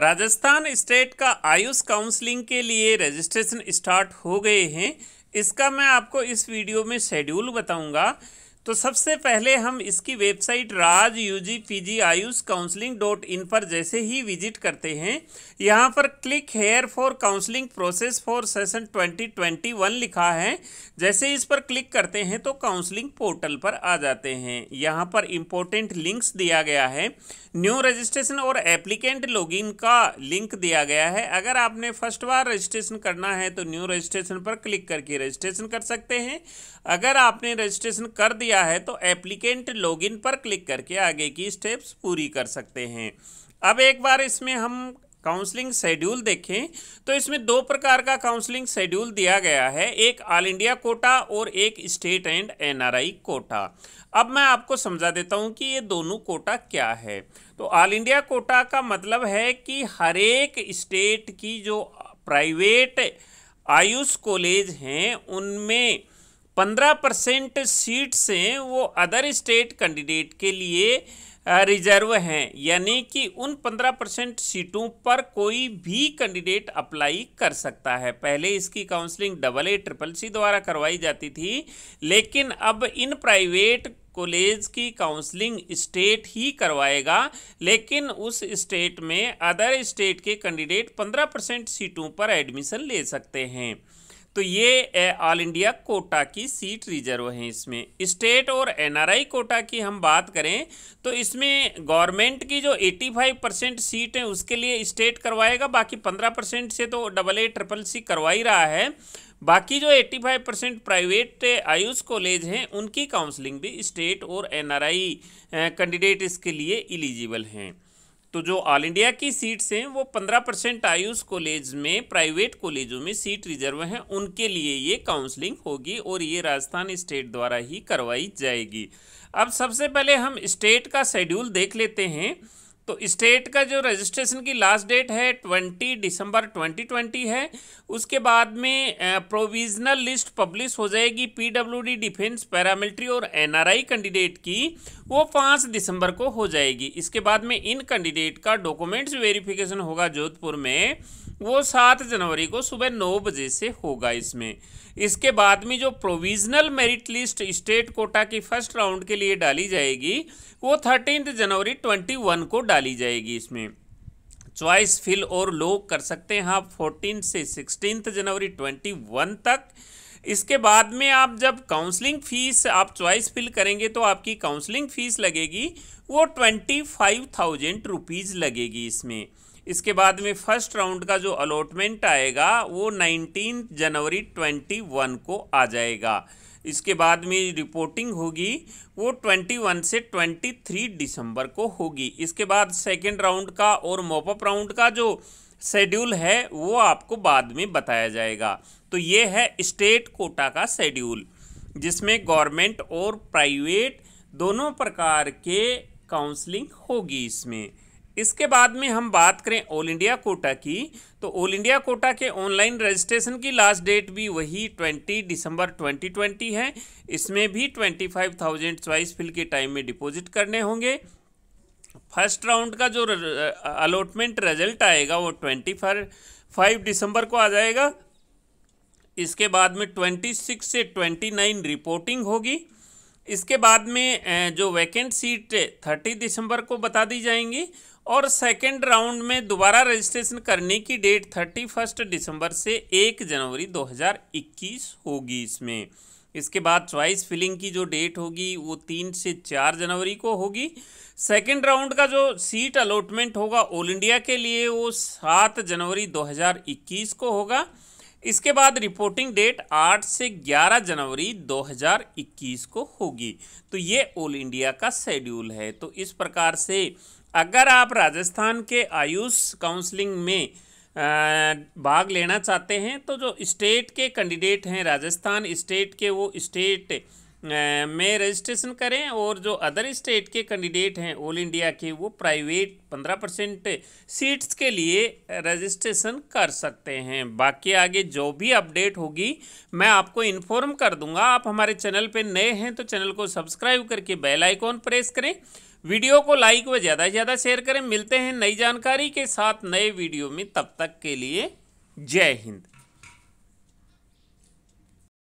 Rajasthan state का Ayush counselling के लिए रजिस्ट्रेशन स्टार्ट हो गए हैं इसका मैं आपको इस वीडियो में शेड्यूल बताऊंगा तो सबसे पहले हम इसकी website Raj U G P G AYUSH counselling dot in पर जैसे ही विजिट करते हैं यहाँ पर click here for counselling process for session twenty twenty one लिखा है जैसे इस पर क्लिक करते हैं तो काउंसलिंग पोर्टल पर आ जाते हैं यहाँ पर इम्पोर्टेंट लिंक्स दिया गया है न्यू रजिस्ट्रेशन और एप्लीकेंट लॉगिन का लिंक दिया गया है अगर आपने फर्स्ट बार रजिस्ट्रेशन करना है तो न्यू रजिस्ट्रेशन पर क्लिक करके रजिस्ट्रेशन कर सकते हैं अगर आपने रजिस्ट्रेशन कर दिया किया है तो एप्लीकेंट लॉगिन पर क्लिक करके आगे की स्टेप्स पूरी कर सकते हैं अब एक बार इसमें हम काउंसलिंग शेड्यूल देखें तो इसमें दो प्रकार का काउंसलिंग शेड्यूल दिया गया है एक ऑल इंडिया कोटा और एक स्टेट एंड एनआरआई कोटा अब मैं आपको समझा देता हूं कि ये दोनों कोटा क्या है तो ऑल इंडिया कोटा का मतलब है कि हर एक स्टेट की जो प्राइवेट आयुष कॉलेज हैं उनमें पंद्रह परसेंट सीट से वो अदर स्टेट कैंडिडेट के लिए रिजर्व हैं यानी कि उन पंद्रह परसेंट सीटों पर कोई भी कैंडिडेट अप्लाई कर सकता है पहले इसकी counselling double A triple C द्वारा करवाई जाती थी लेकिन अब इन प्राइवेट कॉलेज की काउंसलिंग स्टेट ही करवाएगा लेकिन उस स्टेट में अदर स्टेट के कैंडिडेट पंद्रह परसेंट सीटों पर एडमिशन ले सकते हैं तो ये ऑल इंडिया कोटा की सीट रिजर्व है इसमें स्टेट और एनआरआई कोटा की हम बात करें तो इसमें गवर्नमेंट की जो 85 परसेंट सीट है उसके लिए स्टेट करवाएगा बाकी 15 परसेंट से तो डबल ए ट्रिपल सी करवा ही रहा है बाकी जो 85 परसेंट प्राइवेट आयुष कॉलेज हैं उनकी काउंसलिंग भी स्टेट और एनआरआई कैंडिडेट इसके लिए इलिजिबल हैं तो जो ऑल इंडिया की सीट्स हैं वो पंद्रह परसेंट आयुष कॉलेज में प्राइवेट कॉलेजों में सीट रिजर्व हैं उनके लिए ये काउंसलिंग होगी और ये राजस्थान स्टेट द्वारा ही करवाई जाएगी अब सबसे पहले हम स्टेट का शेड्यूल देख लेते हैं तो स्टेट का जो रजिस्ट्रेशन की लास्ट डेट है ट्वेंटी दिसंबर ट्वेंटी ट्वेंटी है उसके बाद में प्रोविजनल लिस्ट पब्लिश हो जाएगी पीडब्ल्यूडी डिफेंस पैरामिलिट्री और एनआरआई कैंडिडेट की वो पाँच दिसंबर को हो जाएगी इसके बाद में इन कैंडिडेट का डॉक्यूमेंट्स वेरिफिकेशन होगा जोधपुर में वो सात जनवरी को सुबह नौ बजे से होगा इसमें इसके बाद में जो provisional merit list state quota की फर्स्ट राउंड के लिए डाली जाएगी वो थर्टीन जनवरी ट्वेंटी वन को डाली जाएगी इसमें चॉइस फिल और लोग कर सकते हैं आप फोर्टीन से सिक्सटीन जनवरी ट्वेंटी वन तक इसके बाद में आप जब काउंसलिंग फ़ीस आप चॉइस फिल करेंगे तो आपकी काउंसलिंग फ़ीस लगेगी वो ट्वेंटी फाइव थाउजेंड रुपीज़ लगेगी इसमें इसके बाद में फर्स्ट राउंड का जो अलॉटमेंट आएगा वो 19 जनवरी ट्वेंटी वन को आ जाएगा इसके बाद में रिपोर्टिंग होगी वो 21 से 23 दिसंबर को होगी इसके बाद सेकेंड राउंड का और मोपअप राउंड का जो शेड्यूल है वो आपको बाद में बताया जाएगा तो ये है स्टेट कोटा का शेड्यूल जिसमें गवर्नमेंट और प्राइवेट दोनों प्रकार के काउंसलिंग होगी इसमें इसके बाद में हम बात करें ऑल इंडिया कोटा की तो ऑल इंडिया कोटा के ऑनलाइन रजिस्ट्रेशन की लास्ट डेट भी वही 20 दिसंबर 2020 है इसमें भी 25,000 च्वाइस फिल के टाइम में डिपॉजिट करने होंगे फर्स्ट राउंड का जो अलॉटमेंट रिजल्ट uh, आएगा वो ट्वेंटी फाइव दिसंबर को आ जाएगा इसके बाद में ट्वेंटी सिक्स से ट्वेंटी नाइन रिपोर्टिंग होगी इसके बाद में uh, जो वैकेंट सीट थर्टी दिसंबर को बता दी जाएंगी और सेकेंड राउंड में दोबारा रजिस्ट्रेशन करने की डेट थर्टी फर्स्ट दिसंबर से एक जनवरी 2021 होगी इसमें इसके बाद च्वाइस फिलिंग की जो डेट होगी वो तीन से चार जनवरी को होगी सेकेंड राउंड का जो सीट अलॉटमेंट होगा ऑल इंडिया के लिए वो सात जनवरी 2021 को होगा इसके बाद रिपोर्टिंग डेट 8 से 11 जनवरी 2021 को होगी तो ये ऑल इंडिया का शेड्यूल है तो इस प्रकार से अगर आप राजस्थान के आयुष काउंसलिंग में भाग लेना चाहते हैं तो जो स्टेट के कैंडिडेट हैं राजस्थान स्टेट के वो स्टेट में रजिस्ट्रेशन करें और जो अदर स्टेट के कैंडिडेट हैं ऑल इंडिया के वो प्राइवेट पंद्रह परसेंट सीट्स के लिए रजिस्ट्रेशन कर सकते हैं बाकी आगे जो भी अपडेट होगी मैं आपको इन्फॉर्म कर दूंगा आप हमारे चैनल पे नए हैं तो चैनल को सब्सक्राइब करके बेल आइकॉन प्रेस करें वीडियो को लाइक व ज़्यादा से ज़्यादा शेयर करें मिलते हैं नई जानकारी के साथ नए वीडियो में तब तक के लिए जय हिंद